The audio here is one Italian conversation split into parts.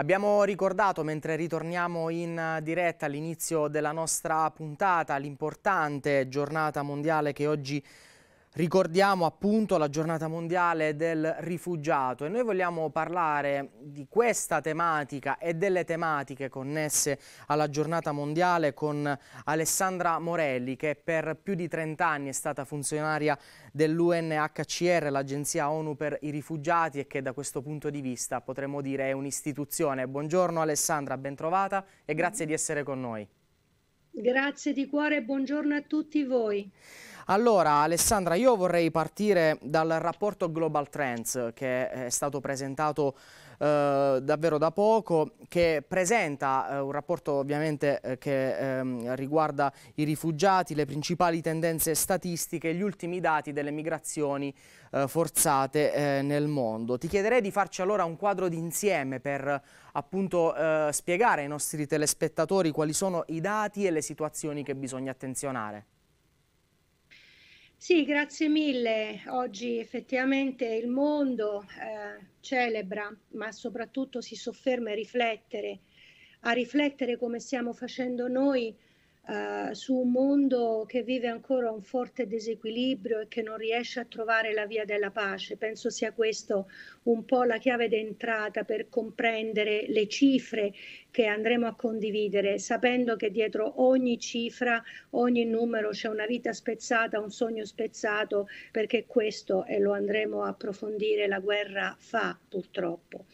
Abbiamo ricordato mentre ritorniamo in eh, diretta all'inizio della nostra puntata l'importante giornata mondiale che oggi Ricordiamo appunto la giornata mondiale del rifugiato e noi vogliamo parlare di questa tematica e delle tematiche connesse alla giornata mondiale con Alessandra Morelli che per più di 30 anni è stata funzionaria dell'UNHCR, l'agenzia ONU per i rifugiati e che da questo punto di vista potremmo dire è un'istituzione. Buongiorno Alessandra, ben trovata e grazie di essere con noi. Grazie di cuore e buongiorno a tutti voi. Allora Alessandra, io vorrei partire dal rapporto Global Trends che è stato presentato eh, davvero da poco, che presenta eh, un rapporto ovviamente eh, che ehm, riguarda i rifugiati, le principali tendenze statistiche, gli ultimi dati delle migrazioni eh, forzate eh, nel mondo. Ti chiederei di farci allora un quadro d'insieme per appunto eh, spiegare ai nostri telespettatori quali sono i dati e le situazioni che bisogna attenzionare. Sì, grazie mille. Oggi effettivamente il mondo eh, celebra, ma soprattutto si sofferma a riflettere, a riflettere come stiamo facendo noi eh, su un mondo che vive ancora un forte disequilibrio e che non riesce a trovare la via della pace. Penso sia questo un po' la chiave d'entrata per comprendere le cifre che andremo a condividere, sapendo che dietro ogni cifra, ogni numero c'è una vita spezzata, un sogno spezzato, perché questo, e lo andremo a approfondire, la guerra fa purtroppo.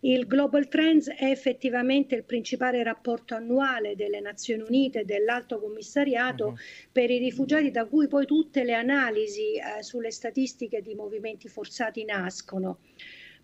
Il Global Trends è effettivamente il principale rapporto annuale delle Nazioni Unite e dell'Alto Commissariato uh-huh. per i rifugiati, da cui poi tutte le analisi eh, sulle statistiche di movimenti forzati nascono.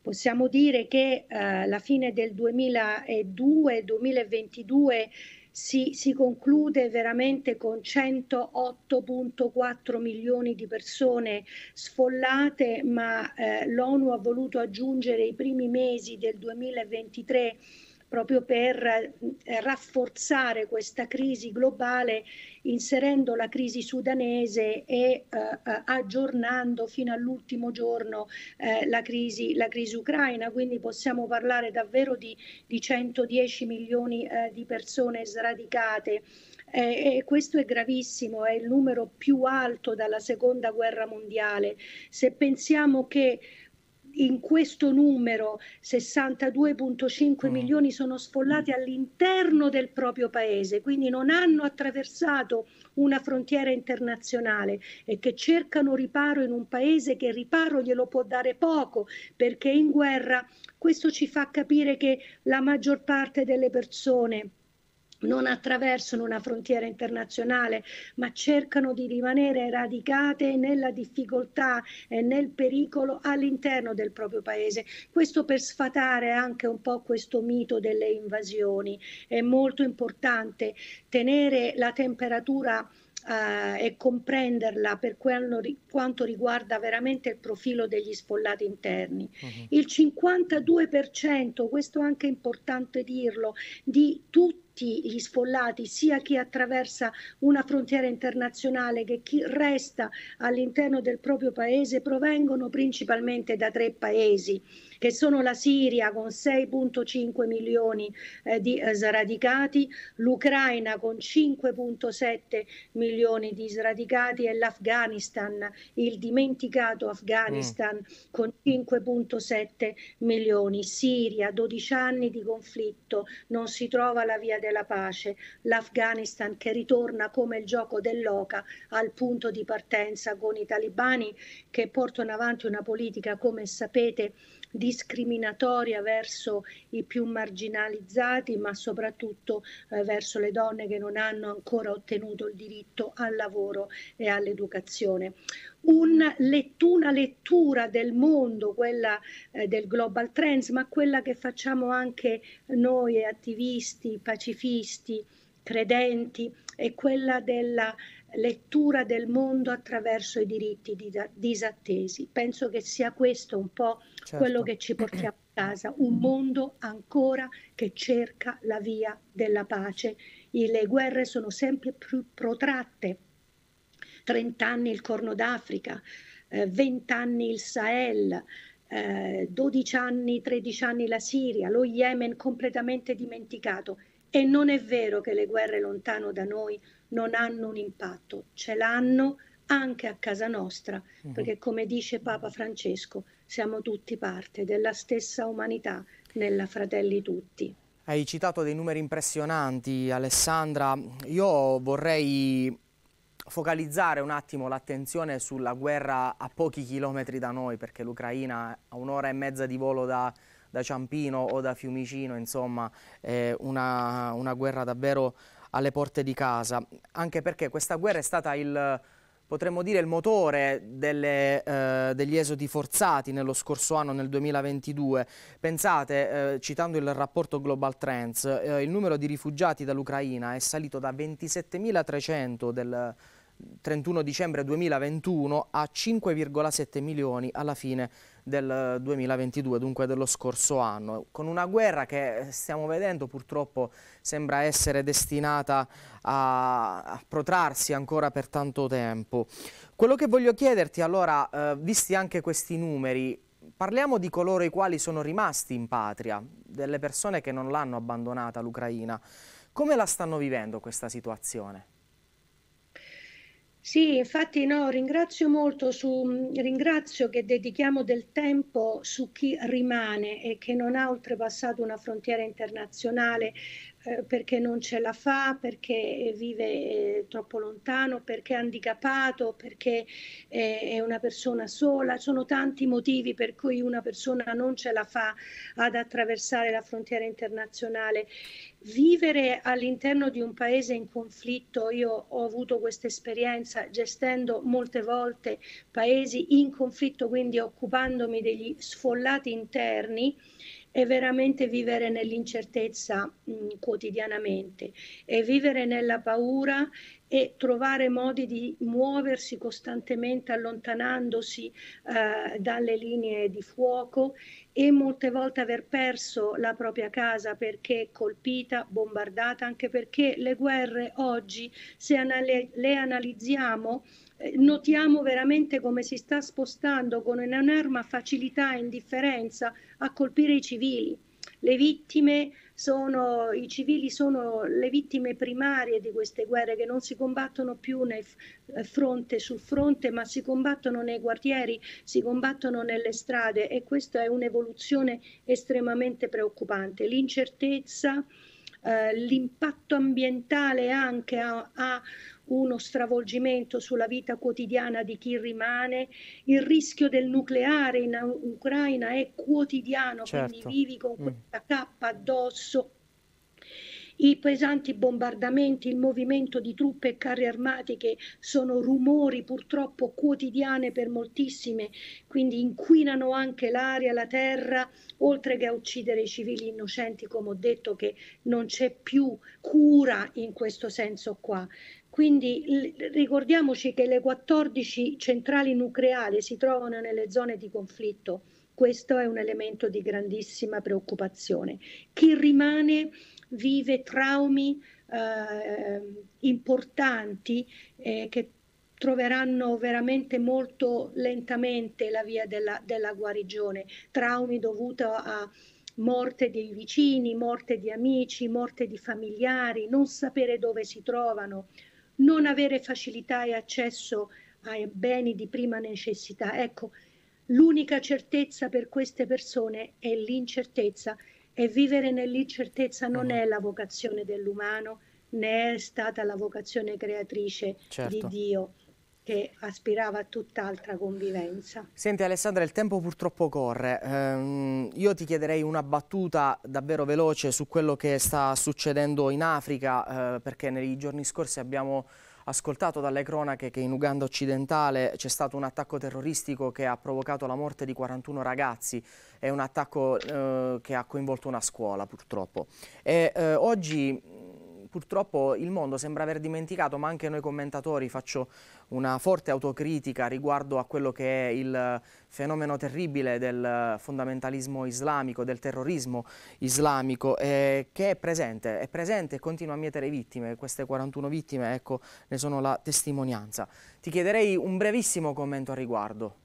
Possiamo dire che eh, alla fine del 2002-2022 si, si conclude veramente con 108.4 milioni di persone sfollate, ma eh, l'ONU ha voluto aggiungere i primi mesi del 2023 proprio per eh, rafforzare questa crisi globale inserendo la crisi sudanese e eh, eh, aggiornando fino all'ultimo giorno eh, la, crisi, la, crisi, ucraina. Quindi possiamo parlare davvero di, di 110 milioni eh, di persone sradicate. Eh, questo è gravissimo, è il numero più alto dalla seconda guerra mondiale. Se pensiamo che in questo numero 62.5 mm. milioni sono sfollati mm. all'interno del proprio paese, quindi non hanno attraversato una frontiera internazionale e che cercano riparo in un paese che riparo glielo può dare poco perché è in guerra questo ci fa capire che la maggior parte delle persone non attraversano una frontiera internazionale, ma cercano di rimanere radicate nella difficoltà e nel pericolo all'interno del proprio paese. Questo per sfatare anche un po' questo mito delle invasioni. È molto importante tenere la temperatura Uh, e comprenderla per quello, quanto riguarda veramente il profilo degli sfollati interni. Uh-huh. Il 52%, questo è anche importante dirlo, di tutti tutti gli sfollati, sia chi attraversa una frontiera internazionale che chi resta all'interno del proprio paese, provengono principalmente da tre paesi che sono la Siria con 6.5 milioni eh, di eh, sradicati, l'Ucraina con 5.7 milioni di sradicati e l'Afghanistan, il dimenticato Afghanistan mm. con 5.7 milioni. Siria, 12 anni di conflitto, non si trova la via della pace. L'Afghanistan che ritorna come il gioco dell'oca al punto di partenza con i talibani che portano avanti una politica, come sapete, di discriminatoria verso i più marginalizzati, ma soprattutto eh, verso le donne che non hanno ancora ottenuto il diritto al lavoro e all'educazione. Un lettu- una lettura del mondo, quella eh, del Global Trends, ma quella che facciamo anche noi attivisti, pacifisti, credenti è quella della lettura del mondo attraverso i diritti disattesi. Penso che sia questo un po' certo. quello che ci portiamo a casa, un mondo ancora che cerca la via della pace. le guerre sono sempre più protratte. 30 anni il Corno d'Africa, 20 eh, anni il Sahel, 12 eh, anni, 13 anni la Siria, lo Yemen completamente dimenticato e non è vero che le guerre lontano da noi non hanno un impatto, ce l'hanno anche a casa nostra, mhm. perché come dice Papa Francesco, siamo tutti parte della stessa umanità nella Fratelli Tutti. Hai citato dei numeri impressionanti, Alessandra. Io vorrei focalizzare un attimo l'attenzione sulla guerra a pochi chilometri da noi, perché l'Ucraina ha un'ora e mezza di volo da, da Ciampino o da Fiumicino, insomma è una, una guerra davvero alle porte di casa, anche perché questa guerra è stata il potremmo dire il motore delle, eh, degli esodi forzati nello scorso anno, nel 2022. Pensate, eh, citando il rapporto Global Trends, eh, il numero di rifugiati dall'Ucraina è salito da 27.300 del 31 dicembre 2021 a 5,7 milioni alla fine del 2022, eh, dunque dello scorso anno, con una guerra che eh, stiamo vedendo purtroppo sembra essere destinata a protrarsi ancora per tanto tempo. Quello che voglio chiederti allora, eh, visti anche questi numeri, parliamo di coloro i quali sono rimasti in patria, delle persone che non l'hanno abbandonata l'Ucraina, come la stanno vivendo questa situazione? Sì, infatti no, ringrazio molto, su, ringrazio che dedichiamo del tempo su chi rimane e che non ha oltrepassato una frontiera internazionale eh, perché non ce la fa, perché eh, vive eh, troppo lontano, perché è handicappato, perché è una persona sola. Sono tanti motivi per cui una persona non ce la fa ad attraversare la frontiera internazionale. Vivere all'interno di un paese in conflitto, io ho avuto questa esperienza gestendo molte volte paesi in conflitto, quindi occupandomi degli sfollati interni è veramente vivere nell'incertezza mh, mm, quotidianamente, è vivere nella paura e trovare modi di muoversi costantemente allontanandosi eh, dalle linee di fuoco e molte volte aver perso la propria casa perché colpita, bombardata, anche perché le guerre oggi, se anal- le analizziamo, eh, notiamo veramente come si sta spostando con un'enorme facilità e indifferenza a colpire i civili. Le vittime sono, i civili sono le vittime primarie di queste guerre che non si combattono più eh, fronte, sul fronte, ma si combattono nei quartieri, si combattono nelle strade e questa è un'evoluzione estremamente preoccupante. L'incertezza, eh, l'impatto ambientale anche ha, ha uno stravolgimento sulla vita quotidiana di chi rimane, il rischio del nucleare in Ucraina è quotidiano, certo. quindi vivi con mm. questa cappa addosso, i pesanti bombardamenti, il movimento di truppe e carri armati che sono rumori purtroppo quotidiane per moltissime, quindi inquinano anche l'aria, la terra, oltre che a uccidere i civili innocenti, come ho detto che non c'è più cura in questo senso qua. Quindi ricordiamoci che le 14 centrali nucleari si trovano nelle zone di conflitto. Questo è un elemento di grandissima preoccupazione. Chi rimane vive traumi eh, importanti eh, che troveranno veramente molto lentamente la via della, della guarigione, traumi dovuti a morte dei vicini, morte di amici, morte di familiari, non sapere dove si trovano, non avere facilità e accesso ai beni di prima necessità. Ecco, l'unica certezza per queste persone è l'incertezza e vivere nell'incertezza non mm. è la vocazione dell'umano, né è stata la vocazione creatrice certo. di Dio che aspirava a tutt'altra convivenza. Senti Alessandra, il tempo purtroppo corre. Eh, io ti chiederei una battuta davvero veloce su quello che sta succedendo in Africa, eh, perché nei giorni scorsi abbiamo ascoltato dalle cronache che in Uganda occidentale c'è stato un attacco terroristico che ha provocato la morte di 41 ragazzi, è un attacco eh, che ha coinvolto una scuola purtroppo. E, eh, oggi purtroppo il mondo sembra aver dimenticato, ma anche noi commentatori faccio una forte autocritica riguardo a quello che è il fenomeno terribile del fondamentalismo islamico, del terrorismo islamico, eh, che è presente, è presente e continua a mietere vittime. Queste 41 vittime, ecco, ne sono la testimonianza. Ti chiederei un brevissimo commento a riguardo.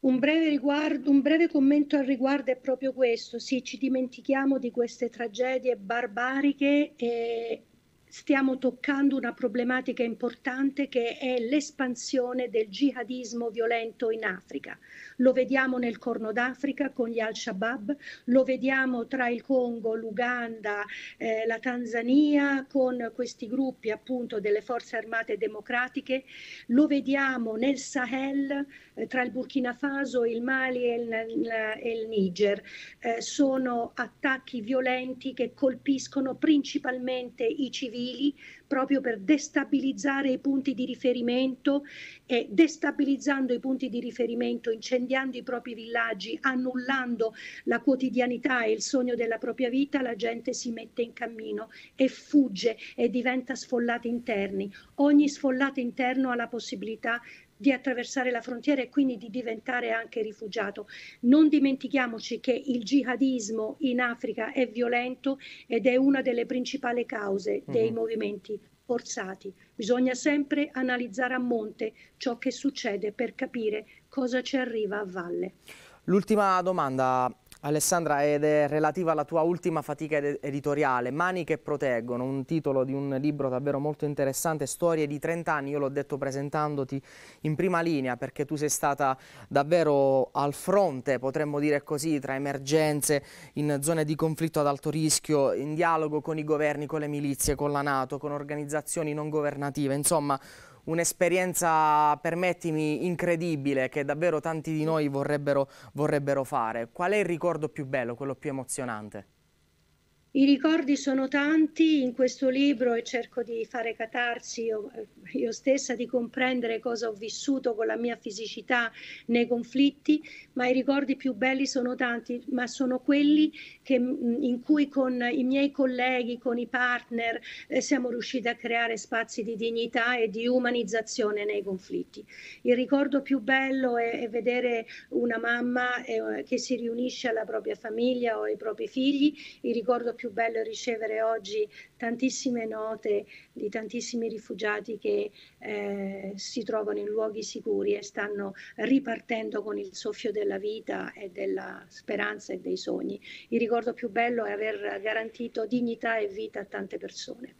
Un breve, riguardo, un breve, commento al riguardo è proprio questo, sì, ci dimentichiamo di queste tragedie barbariche e, stiamo toccando una problematica importante che è l'espansione del jihadismo violento in Africa. Lo vediamo nel Corno d'Africa con gli Al-Shabaab, lo vediamo tra il Congo, l'Uganda, eh, la Tanzania con questi gruppi appunto delle forze armate democratiche, lo vediamo nel Sahel eh, tra il Burkina Faso, il Mali e il, e il Niger. Eh, sono attacchi violenti che colpiscono principalmente i civili civili proprio per destabilizzare i punti di riferimento e destabilizzando i punti di riferimento, incendiando i propri villaggi, annullando la quotidianità e il sogno della propria vita, la gente si mette in cammino e fugge e diventa sfollata interni. Ogni sfollata interno ha la possibilità di attraversare la frontiera e quindi di diventare anche rifugiato. Non dimentichiamoci che il jihadismo in Africa è violento ed è una delle principali cause dei mm-hmm. movimenti forzati. Bisogna sempre analizzare a monte ciò che succede per capire cosa ci arriva a valle. L'ultima domanda, Alessandra, ed è relativa alla tua ultima fatica ed editoriale, Mani che proteggono, un titolo di un libro davvero molto interessante, storie di 30 anni, io l'ho detto presentandoti in prima linea perché tu sei stata davvero al fronte, potremmo dire così, tra emergenze, in zone di conflitto ad alto rischio, in dialogo con i governi, con le milizie, con la Nato, con organizzazioni non governative, insomma un'esperienza, permettimi, incredibile che davvero tanti di noi vorrebbero, vorrebbero fare. Qual è il ricordo più bello, quello più emozionante? I ricordi sono tanti in questo libro e cerco di fare catarsi io, eh, io, stessa, di comprendere cosa ho vissuto con la mia fisicità nei conflitti, ma i ricordi più belli sono tanti, ma sono quelli che, mm, in cui con i miei colleghi, con i partner, eh, siamo riusciti a creare spazi di dignità e di umanizzazione nei conflitti. Il ricordo più bello è, è vedere una mamma eh, che si riunisce alla propria famiglia o ai propri figli, il ricordo più bello ricevere oggi tantissime note di tantissimi rifugiati che eh, si trovano in luoghi sicuri e stanno ripartendo con il soffio della vita e della speranza e dei sogni. Il ricordo più bello è aver garantito dignità e vita a tante persone.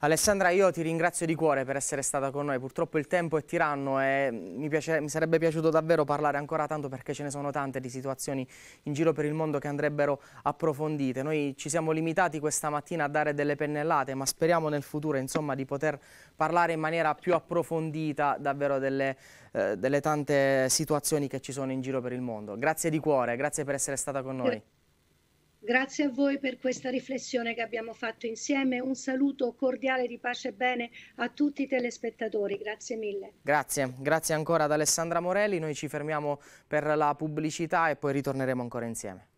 Alessandra, io ti ringrazio di cuore per essere stata con noi. Purtroppo il tempo è tiranno e mi, piace, mi, sarebbe piaciuto davvero parlare ancora tanto perché ce ne sono tante di situazioni in giro per il mondo che andrebbero approfondite. Noi ci siamo limitati questa mattina a dare delle pennellate, ma speriamo nel futuro insomma, di poter parlare in maniera più approfondita davvero delle, eh, delle tante situazioni che ci sono in giro per il mondo. Grazie di cuore, grazie per essere stata con noi. Grazie a voi per questa riflessione che abbiamo fatto insieme. Un saluto cordiale di pace e bene a tutti i telespettatori. Grazie mille. Grazie, grazie ancora ad Alessandra Morelli. Noi ci fermiamo per la pubblicità e poi ritorneremo ancora insieme.